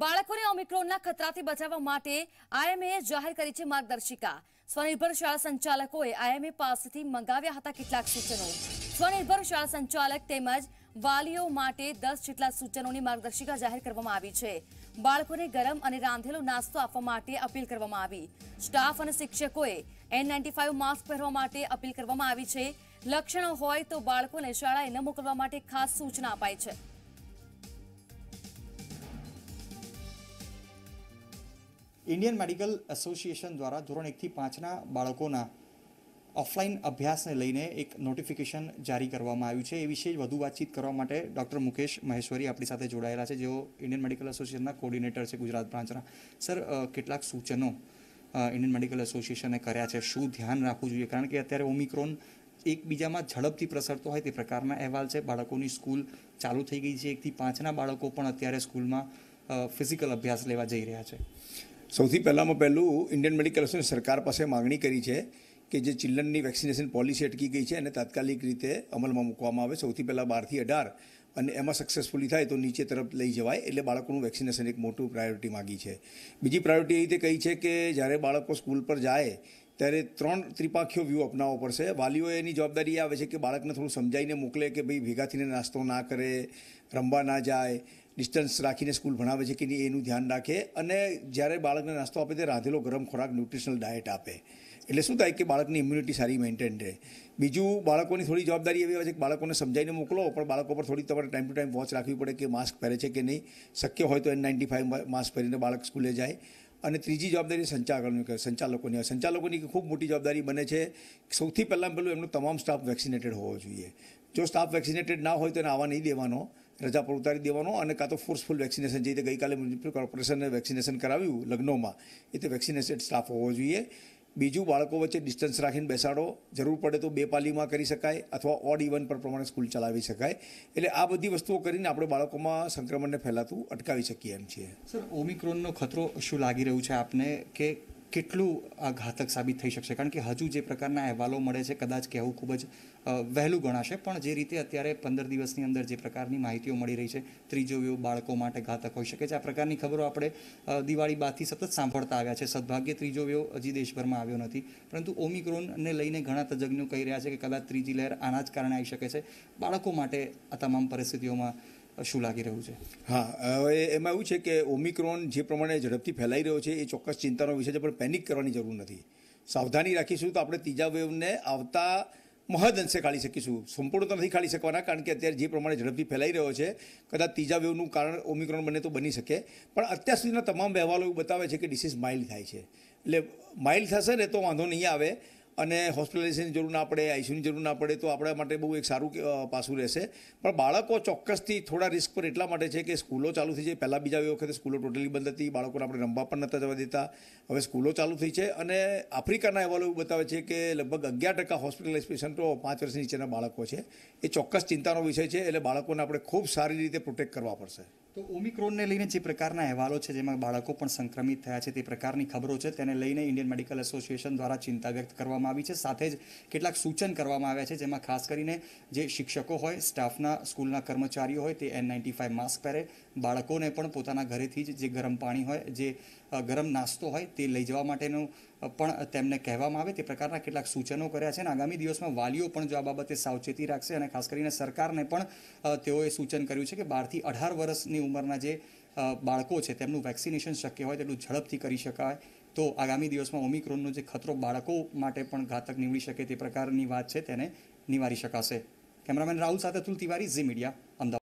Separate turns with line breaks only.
બાળકોને ઓમિક્રોનના ખતરાથી બચાવવા માટે આઈએમએ જાહેર કરી છે માર્ગદર્શિકા સ્વનિર્ભર શાળા સંચાલકોએ આઈએમએ પાસેથી મંગાવ્યા હતા કેટલાક સૂચનો સ્વનિર્ભર શાળા સંચાલક તેમજ વાલીઓ માટે દસ જેટલા સૂચનોની માર્ગદર્શિકા જાહેર કરવામાં આવી છે બાળકોને ગરમ અને રાંધેલો નાસ્તો આપવા માટે અપીલ કરવામાં આવી સ્ટાફ અને શિક્ષકોએ એન નાઇન્ટી માસ્ક પહેરવા માટે અપીલ કરવામાં આવી છે લક્ષણો હોય તો બાળકોને શાળાએ ન મોકલવા માટે ખાસ સૂચના અપાઈ છે
ઇન્ડિયન મેડિકલ એસોસિએશન દ્વારા ધોરણ એકથી પાંચના બાળકોના ઓફલાઈન અભ્યાસને લઈને એક નોટિફિકેશન જારી કરવામાં આવ્યું છે એ વિશે વધુ વાતચીત કરવા માટે ડૉક્ટર મુકેશ મહેશ્વરી આપણી સાથે જોડાયેલા છે જેઓ ઇન્ડિયન મેડિકલ એસોસિએશનના કોઓર્ડિનેટર છે ગુજરાત બ્રાન્ચના સર કેટલાક સૂચનો ઇન્ડિયન મેડિકલ એસોસિએશને કર્યા છે શું ધ્યાન રાખવું જોઈએ કારણ કે અત્યારે ઓમિક્રોન એકબીજામાં ઝડપથી પ્રસરતો હોય તે પ્રકારના અહેવાલ છે બાળકોની સ્કૂલ ચાલુ થઈ ગઈ છે એકથી પાંચના બાળકો પણ અત્યારે સ્કૂલમાં ફિઝિકલ અભ્યાસ લેવા જઈ રહ્યા છે
સૌથી પહેલાંમાં પહેલું ઇન્ડિયન મેડિકલ એસોસિએશન સરકાર પાસે માગણી કરી છે કે જે ચિલ્ડ્રનની વેક્સિનેશન પોલિસી અટકી ગઈ છે એને તાત્કાલિક રીતે અમલમાં મૂકવામાં આવે સૌથી પહેલાં બારથી અઢાર અને એમાં સક્સેસફુલી થાય તો નીચે તરફ લઈ જવાય એટલે બાળકોનું વેક્સિનેશન એક મોટું પ્રાયોરિટી માગી છે બીજી પ્રાયોરિટી એ રીતે કહી છે કે જ્યારે બાળકો સ્કૂલ પર જાય ત્યારે ત્રણ ત્રિપાખીઓ વ્યૂ અપનાવવો પડશે વાલીઓ એની જવાબદારી આવે છે કે બાળકને થોડું સમજાવીને મોકલે કે ભાઈ ભેગા થઈને નાસ્તો ના કરે રમવા ના જાય ડિસ્ટન્સ રાખીને સ્કૂલ ભણાવે છે કે નહીં એનું ધ્યાન રાખે અને જ્યારે બાળકને નાસ્તો આપે ત્યારે રાંધેલો ગરમ ખોરાક ન્યુટ્રિશનલ ડાયટ આપે એટલે શું થાય કે બાળકની ઇમ્યુનિટી સારી મેન્ટેન રહે બીજું બાળકોની થોડી જવાબદારી એવી હોય છે કે બાળકોને સમજાવીને મોકલો પણ બાળકો પર થોડી તમારે ટાઈમ ટુ ટાઈમ વોચ રાખવી પડે કે માસ્ક પહેરે છે કે નહીં શક્ય હોય તો એન નાઇન્ટી ફાઇવ માસ્ક પહેરીને બાળક સ્કૂલે જાય અને ત્રીજી જવાબદારી સંચાલન સંચાલકોની સંચાલકોની ખૂબ મોટી જવાબદારી બને છે સૌથી પહેલાં પહેલું એમનો તમામ સ્ટાફ વેક્સિનેટેડ હોવો જોઈએ જો સ્ટાફ વેક્સિનેટેડ ના હોય તો એને આવવા નહીં દેવાનો રજા પર ઉતારી દેવાનો અને કાં તો ફોર્સફુલ વેક્સિનેશન જે રીતે ગઈકાલે મ્યુનિસિપલ કોર્પોરેશનને વેક્સિનેશન કરાવ્યું લગ્નોમાં એ તે વેક્સિનેટેડ સ્ટાફ હોવો જોઈએ બીજું બાળકો વચ્ચે ડિસ્ટન્સ રાખીને બેસાડો જરૂર પડે તો બે પાલીમાં કરી શકાય અથવા ઓડ ઇવન પર પ્રમાણે સ્કૂલ ચલાવી શકાય એટલે આ બધી વસ્તુઓ કરીને આપણે બાળકોમાં સંક્રમણને ફેલાતું અટકાવી શકીએ એમ છીએ
સર ઓમિક્રોનનો ખતરો શું લાગી રહ્યું છે આપને કે કેટલું આ ઘાતક સાબિત થઈ શકશે કારણ કે હજુ જે પ્રકારના અહેવાલો મળે છે કદાચ કહેવું ખૂબ જ વહેલું ગણાશે પણ જે રીતે અત્યારે પંદર દિવસની અંદર જે પ્રકારની માહિતીઓ મળી રહી છે ત્રીજો બાળકો માટે ઘાતક હોઈ શકે છે આ પ્રકારની ખબરો આપણે દિવાળી બાદથી સતત સાંભળતા આવ્યા છે સદભાગ્યે ત્રીજો વેવ હજી દેશભરમાં આવ્યો નથી પરંતુ ઓમિક્રોનને લઈને ઘણા તજજ્ઞો કહી રહ્યા છે કે કદાચ ત્રીજી લહેર આના જ કારણે આવી શકે છે બાળકો માટે આ તમામ
પરિસ્થિતિઓમાં શું લાગી રહ્યું છે હા એમાં એવું છે કે ઓમિક્રોન જે પ્રમાણે ઝડપથી ફેલાઈ રહ્યો છે એ ચોક્કસ ચિંતાનો વિષય છે પણ પેનિક કરવાની જરૂર નથી સાવધાની રાખીશું તો આપણે ત્રીજા વેવને આવતા મહદ અંશે ખાલી શકીશું સંપૂર્ણ તો નથી ખાલી શકવાના કારણ કે અત્યારે જે પ્રમાણે ઝડપથી ફેલાઈ રહ્યો છે કદાચ ત્રીજા વેવનું કારણ ઓમિક્રોન બને તો બની શકે પણ અત્યાર સુધીના તમામ અહેવાલો એવું બતાવે છે કે ડિસીઝ માઇલ્ડ થાય છે એટલે માઇલ્ડ થશે ને તો વાંધો નહીં આવે અને હોસ્પિટલાઇઝેશનની જરૂર ના પડે આઈસીયુની જરૂર ના પડે તો આપણા માટે બહુ એક સારું પાસું રહેશે પણ બાળકો ચોક્કસથી થોડા રિસ્ક પર એટલા માટે છે કે સ્કૂલો ચાલુ થઈ છે પહેલાં બીજા એ વખતે સ્કૂલો ટોટલી બંધ હતી બાળકોને આપણે રમવા પણ નહોતા જવા દેતા હવે સ્કૂલો ચાલુ થઈ છે અને આફ્રિકાના અહેવાલો એવું બતાવે છે કે લગભગ અગિયાર ટકા હોસ્પિટલાઇઝ તો પાંચ વર્ષની નીચેના બાળકો છે એ ચોક્કસ ચિંતાનો વિષય છે એટલે બાળકોને આપણે ખૂબ સારી રીતે પ્રોટેક્ટ કરવા પડશે
તો ઓમિક્રોનને લઈને જે પ્રકારના અહેવાલો છે જેમાં બાળકો પણ સંક્રમિત થયા છે તે પ્રકારની ખબરો છે તેને લઈને ઇન્ડિયન મેડિકલ એસોસિએશન દ્વારા ચિંતા વ્યક્ત કરવામાં આવી છે સાથે જ કેટલાક સૂચન કરવામાં આવ્યા છે જેમાં ખાસ કરીને જે શિક્ષકો હોય સ્ટાફના સ્કૂલના કર્મચારીઓ હોય તે એન નાઇન્ટી ફાઇવ માસ્ક પહેરે બાળકોને પણ પોતાના ઘરેથી જ જે ગરમ પાણી હોય જે ગરમ નાસ્તો હોય તે લઈ જવા માટેનું પણ તેમને કહેવામાં આવે તે પ્રકારના કેટલાક સૂચનો કર્યા છે અને આગામી દિવસમાં વાલીઓ પણ જો આ બાબતે સાવચેતી રાખશે અને ખાસ કરીને સરકારને પણ તેઓએ સૂચન કર્યું છે કે બારથી અઢાર વર્ષની વર્ષની ઉંમરના જે બાળકો છે તેમનું વેક્સિનેશન શક્ય હોય તેટલું ઝડપથી કરી શકાય તો આગામી દિવસમાં ઓમિક્રોનનો જે ખતરો બાળકો માટે પણ ઘાતક નીવડી શકે તે પ્રકારની વાત છે તેને નિવારી શકાશે કેમેરામેન રાહુલ સાથે અતુલ તિવારી ઝી મીડિયા અમદાવાદ